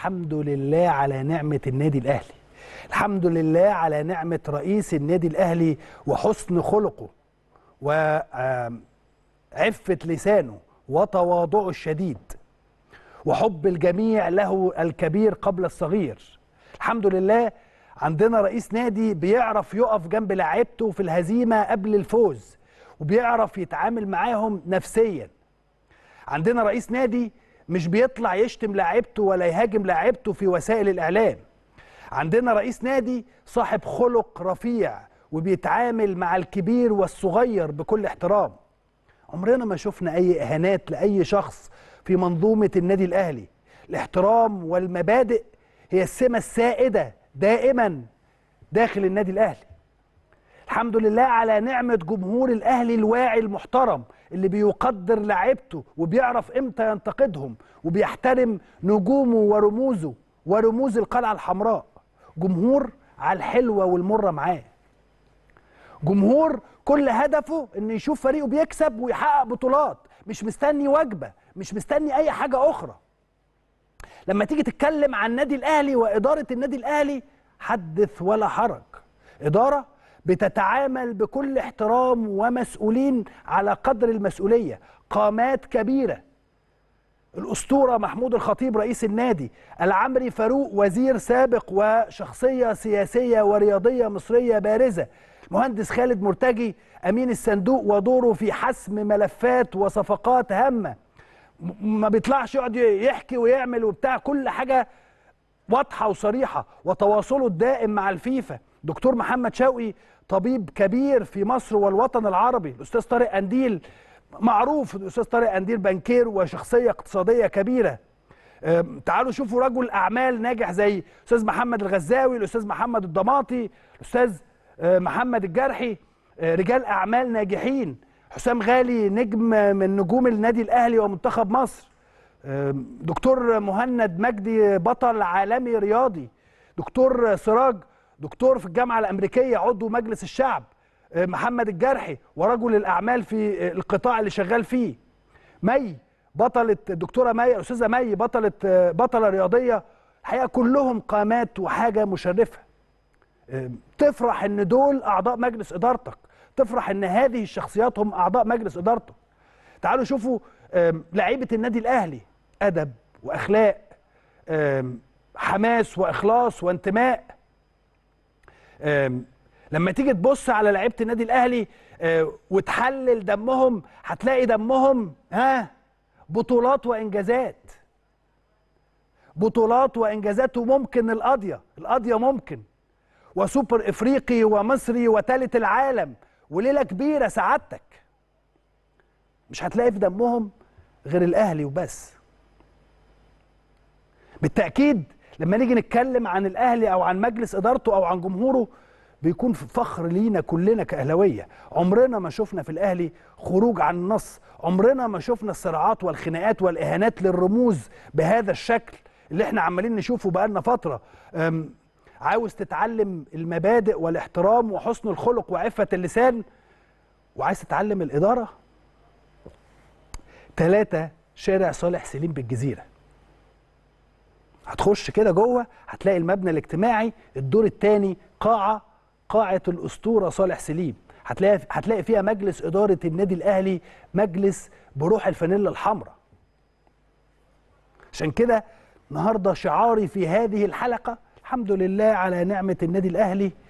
الحمد لله على نعمة النادي الأهلي الحمد لله على نعمة رئيس النادي الأهلي وحسن خلقه وعفة لسانه وتواضعه الشديد وحب الجميع له الكبير قبل الصغير الحمد لله عندنا رئيس نادي بيعرف يقف جنب لعيبته في الهزيمة قبل الفوز وبيعرف يتعامل معاهم نفسيا عندنا رئيس نادي مش بيطلع يشتم لاعيبته ولا يهاجم لاعيبته في وسائل الاعلام عندنا رئيس نادي صاحب خلق رفيع وبيتعامل مع الكبير والصغير بكل احترام عمرنا ما شفنا اي اهانات لاي شخص في منظومه النادي الاهلي الاحترام والمبادئ هي السمه السائده دائما داخل النادي الاهلي الحمد لله على نعمه جمهور الاهلي الواعي المحترم اللي بيقدر لعبته وبيعرف امتى ينتقدهم وبيحترم نجومه ورموزه ورموز القلعه الحمراء جمهور على الحلوه والمره معاه جمهور كل هدفه انه يشوف فريقه بيكسب ويحقق بطولات مش مستني وجبه مش مستني اي حاجه اخرى لما تيجي تتكلم عن النادي الاهلي واداره النادي الاهلي حدث ولا حرج اداره بتتعامل بكل احترام ومسؤولين على قدر المسؤوليه قامات كبيره الأسطورة محمود الخطيب رئيس النادي العمري فاروق وزير سابق وشخصية سياسية ورياضية مصرية بارزة المهندس خالد مرتجي أمين الصندوق ودوره في حسم ملفات وصفقات هامة ما بيطلعش يقعد يحكي ويعمل وبتاع كل حاجة واضحة وصريحة وتواصله الدائم مع الفيفا دكتور محمد شوقي طبيب كبير في مصر والوطن العربي الاستاذ طارق قنديل معروف الاستاذ طارق قنديل بنكير وشخصيه اقتصاديه كبيره تعالوا شوفوا رجل اعمال ناجح زي الاستاذ محمد الغزاوي الاستاذ محمد الضماطي الاستاذ محمد الجرحي رجال اعمال ناجحين حسام غالي نجم من نجوم النادي الاهلي ومنتخب مصر دكتور مهند مجدي بطل عالمي رياضي دكتور سراج دكتور في الجامعه الامريكيه عضو مجلس الشعب آه، محمد الجرحي ورجل الاعمال في آه، القطاع اللي شغال فيه مي بطله الدكتوره مي استاذه مي بطله آه، بطله رياضيه الحقيقه كلهم قامات وحاجه مشرفه تفرح ان دول اعضاء مجلس ادارتك تفرح ان هذه الشخصيات هم اعضاء مجلس ادارتك تعالوا شوفوا لعيبه النادي الاهلي ادب واخلاق حماس واخلاص وانتماء لما تيجي تبص على لعيبه النادي الاهلي آه، وتحلل دمهم هتلاقي دمهم ها بطولات وانجازات بطولات وانجازات وممكن القضيه القضيه ممكن وسوبر افريقي ومصري وثالث العالم وليله كبيره سعادتك مش هتلاقي في دمهم غير الاهلي وبس بالتاكيد لما نيجي نتكلم عن الاهلي او عن مجلس ادارته او عن جمهوره بيكون فخر لينا كلنا كاهلاويه عمرنا ما شفنا في الاهلي خروج عن النص عمرنا ما شفنا الصراعات والخناقات والاهانات للرموز بهذا الشكل اللي احنا عمالين نشوفه بقالنا فتره عاوز تتعلم المبادئ والاحترام وحسن الخلق وعفه اللسان وعايز تتعلم الاداره ثلاثة شارع صالح سليم بالجزيرة هتخش كده جوه هتلاقي المبنى الاجتماعي الدور الثاني قاعه قاعه الاسطوره صالح سليم هتلاقي هتلاقي فيها مجلس اداره النادي الاهلي مجلس بروح الفانيلا الحمراء عشان كده النهارده شعاري في هذه الحلقه الحمد لله على نعمه النادي الاهلي